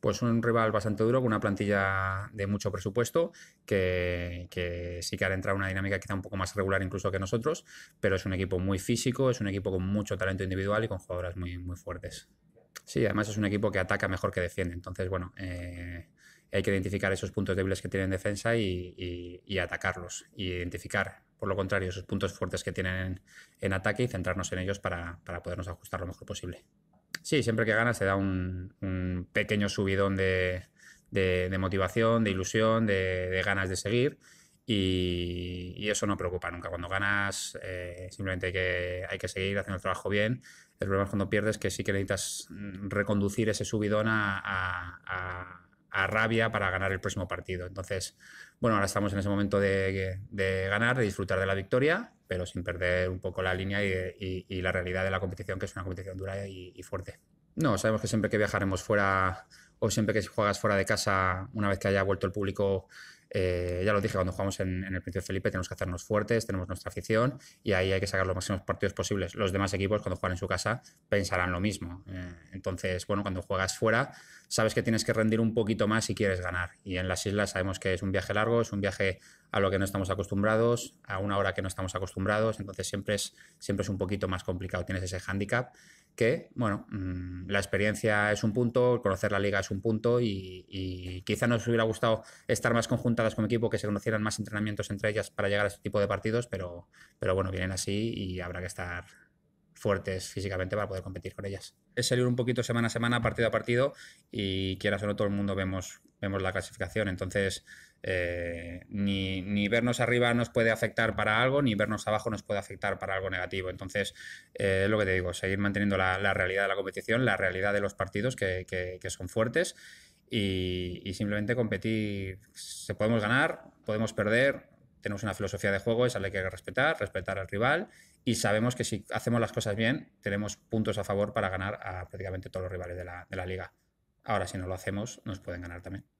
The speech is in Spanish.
Pues un rival bastante duro, con una plantilla de mucho presupuesto, que, sí que entrado en una dinámica quizá un poco más regular incluso que nosotros, pero es un equipo muy físico, es un equipo con mucho talento individual y con jugadoras muy, muy fuertes. Sí, además es un equipo que ataca mejor que defiende. Entonces, bueno, eh, hay que identificar esos puntos débiles que tienen defensa y, y atacarlos. Y identificar lo contrario, esos puntos fuertes que tienen en, ataque y centrarnos en ellos para, para, podernos ajustar lo mejor posible. Sí, siempre que ganas te da un, pequeño subidón de, de, motivación, de ilusión, de, ganas de seguir. Y, eso no preocupa nunca. Cuando ganas, eh, simplemente hay que, hay que seguir haciendo el trabajo bien. El problema es cuando pierdes que sí que necesitas mm, reconducir ese subidón a a rabia para ganar el próximo partido. Entonces, bueno, ahora estamos en ese momento de, ganar, de disfrutar de la victoria, pero sin perder un poco la línea y, la realidad de la competición, que es una competición dura y, y fuerte. No, sabemos que siempre que viajaremos fuera o siempre que juegas fuera de casa, una vez que haya vuelto el público eh, ya lo dije cuando jugamos en, el Príncipe Felipe, tenemos que hacernos fuertes, tenemos nuestra afición y ahí hay que sacar los máximos partidos posibles. Los demás equipos, cuando juegan en su casa, pensarán lo mismo. Eh, entonces, bueno, cuando juegas fuera, sabes que tienes que rendir un poquito más si quieres ganar. Y en las islas sabemos que es un viaje largo, es un viaje a lo que no estamos acostumbrados, a una hora que no estamos acostumbrados, entonces siempre es, siempre es un poquito más complicado, tienes ese hándicap que, bueno, mm, la experiencia es un punto, conocer la liga es un punto y, quizá nos hubiera gustado estar más conjuntadas con equipo, que se conocieran más entrenamientos entre ellas para llegar a ese tipo de partidos, pero, pero bueno, vienen así y habrá que estar fuertes físicamente para poder competir con ellas. Es salir un poquito semana a semana, partido a partido y quiera o todo el mundo vemos la clasificación. Entonces, eh, ni, vernos arriba nos puede afectar para algo, ni vernos abajo nos puede afectar para algo negativo. Entonces, eh, lo que te digo, seguir manteniendo la, realidad de la competición, la realidad de los partidos que, son fuertes. Y, simplemente competir. Se podemos ganar, podemos perder. Tenemos una filosofía de juego, esa la que hay que respetar, respetar al rival. Y sabemos que si hacemos las cosas bien, tenemos puntos a favor para ganar a prácticamente todos los rivales de la liga. Ahora, si no lo hacemos, nos pueden ganar también.